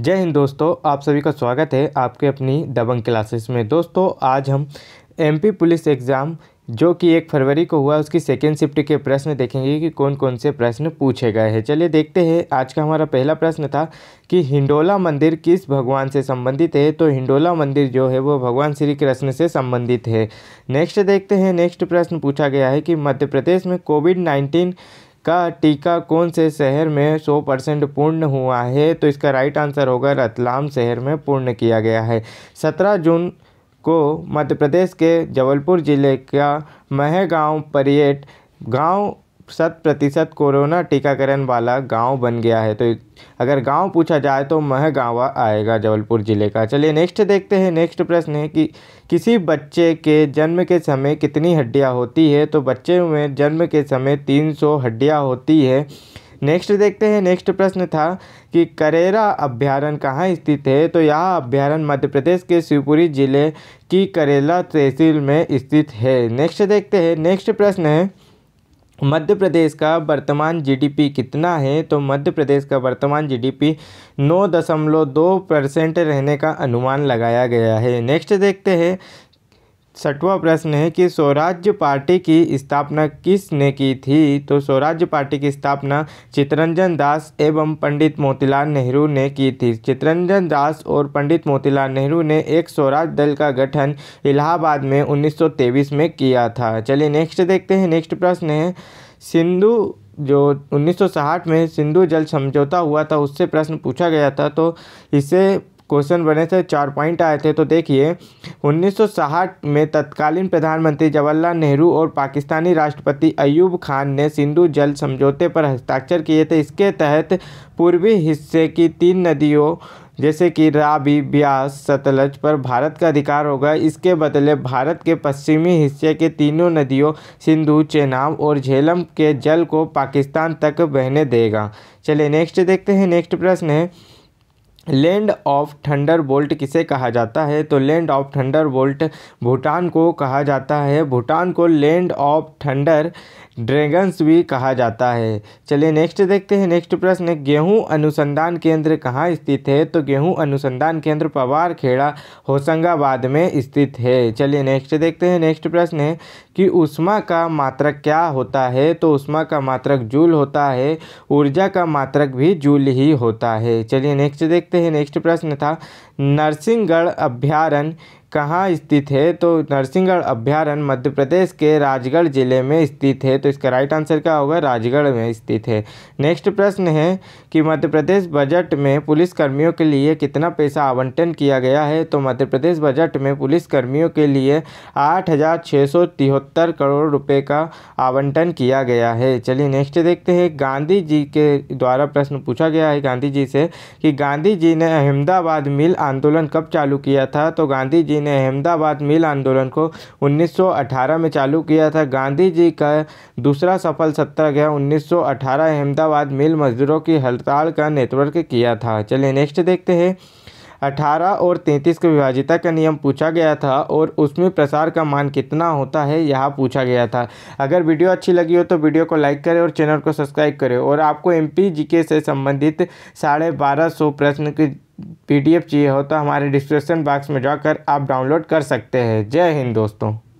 जय हिंद दोस्तों आप सभी का स्वागत है आपके अपनी दबंग क्लासेस में दोस्तों आज हम एमपी पुलिस एग्ज़ाम जो कि एक फरवरी को हुआ उसकी सेकेंड शिफ्ट के प्रश्न देखेंगे कि कौन कौन से प्रश्न पूछे गए हैं चलिए देखते हैं आज का हमारा पहला प्रश्न था कि हिंडोला मंदिर किस भगवान से संबंधित है तो हिंडोला मंदिर जो है वो भगवान श्री कृष्ण से संबंधित है नेक्स्ट देखते हैं नेक्स्ट प्रश्न पूछा गया है कि मध्य प्रदेश में कोविड नाइन्टीन का टीका कौन से शहर में 100 परसेंट पूर्ण हुआ है तो इसका राइट आंसर होगा रतलाम शहर में पूर्ण किया गया है 17 जून को मध्य प्रदेश के जबलपुर ज़िले का महगांव परियट गांव शत प्रतिशत कोरोना टीकाकरण वाला गांव बन गया है तो अगर गांव पूछा जाए तो महगावा आएगा जबलपुर ज़िले का चलिए नेक्स्ट देखते हैं नेक्स्ट प्रश्न है कि किसी बच्चे के जन्म के समय कितनी हड्डियां होती है तो बच्चे में जन्म के समय 300 हड्डियाँ होती है नेक्स्ट देखते हैं नेक्स्ट प्रश्न था कि करेरा अभ्यारण कहाँ स्थित है तो यह अभ्यारण मध्य प्रदेश के शिवपुरी जिले की करेला तहसील में स्थित है नेक्स्ट देखते हैं नेक्स्ट प्रश्न है मध्य प्रदेश का वर्तमान जीडीपी कितना है तो मध्य प्रदेश का वर्तमान जीडीपी नौ दशमलव दो परसेंट रहने का अनुमान लगाया गया है नेक्स्ट देखते हैं सठवा प्रश्न है कि स्वराज्य पार्टी की स्थापना किसने की थी तो स्वराज्य पार्टी की स्थापना चितरंजन दास एवं पंडित मोतीलाल नेहरू ने की थी चितरंजन दास और पंडित मोतीलाल नेहरू ने एक स्वराज दल का गठन इलाहाबाद में 1923 में किया था चलिए नेक्स्ट देखते हैं नेक्स्ट प्रश्न है सिंधु जो 1960 में सिंधु जल समझौता हुआ था उससे प्रश्न पूछा गया था तो इसे क्वेश्चन बने थे चार पॉइंट आए थे तो देखिए 1960 में तत्कालीन प्रधानमंत्री जवाहरलाल नेहरू और पाकिस्तानी राष्ट्रपति अयूब खान ने सिंधु जल समझौते पर हस्ताक्षर किए थे इसके तहत पूर्वी हिस्से की तीन नदियों जैसे कि राबी ब्यास सतलज पर भारत का अधिकार होगा इसके बदले भारत के पश्चिमी हिस्से के तीनों नदियों सिंधु चेनाब और झेलम के जल को पाकिस्तान तक बहने देगा चलिए नेक्स्ट देखते हैं नेक्स्ट प्रश्न है लैंड ऑफ थंडर बोल्ट किसे कहा जाता है तो land of thunder bolt Bhutan को कहा जाता है भूटान को लैंड ऑफ थंडर ड्रैगन्स भी कहा जाता है चलिए नेक्स्ट देखते हैं नेक्स्ट प्रश्न गेहूं अनुसंधान केंद्र कहाँ स्थित है तो गेहूं अनुसंधान केंद्र पवार खेड़ा होशंगाबाद में स्थित है चलिए नेक्स्ट देखते हैं नेक्स्ट प्रश्न है कि उष्मा का मात्रक क्या होता है तो उष्मा का मात्रक जूल होता है ऊर्जा का मात्रक भी जूल ही होता है चलिए नेक्स्ट देख देखते हैं नेक्स्ट प्रश्न था नरसिंहगढ़ अभ्यारण्य कहाँ स्थित है तो नरसिंहगढ़ अभ्यारण्य मध्य प्रदेश के राजगढ़ जिले में स्थित है तो इसका राइट आंसर क्या होगा राजगढ़ में स्थित है नेक्स्ट प्रश्न है कि मध्य प्रदेश बजट में पुलिसकर्मियों के लिए कितना पैसा आवंटन किया गया है तो मध्य प्रदेश बजट में पुलिसकर्मियों के लिए आठ करोड़ रुपये का आवंटन किया गया है चलिए नेक्स्ट देखते हैं गांधी जी के द्वारा प्रश्न पूछा गया है गांधी जी से कि गांधी जी ने अहमदाबाद मिल आंदोलन कब चालू किया था तो गांधी जी गांधी ने अहमदाबाद मिल आंदोलन को 1918 में चालू किया था गांधी जी का दूसरा सफल सत्याग्रह 1918 अहमदाबाद मिल मजदूरों की हड़ताल का नेतृत्व किया था चलिए नेक्स्ट देखते हैं 18 और 33 के विभाजिता का नियम पूछा गया था और उसमें प्रसार का मान कितना होता है यह पूछा गया था अगर वीडियो अच्छी लगी हो तो वीडियो को लाइक करें और चैनल को सब्सक्राइब करें और आपको एम से संबंधित साढ़े बारह सौ प्रश्न के पीडीएफ चाहिए हो तो हमारे डिस्क्रिप्शन बॉक्स में जाकर आप डाउनलोड कर सकते हैं जय हिंद दोस्तों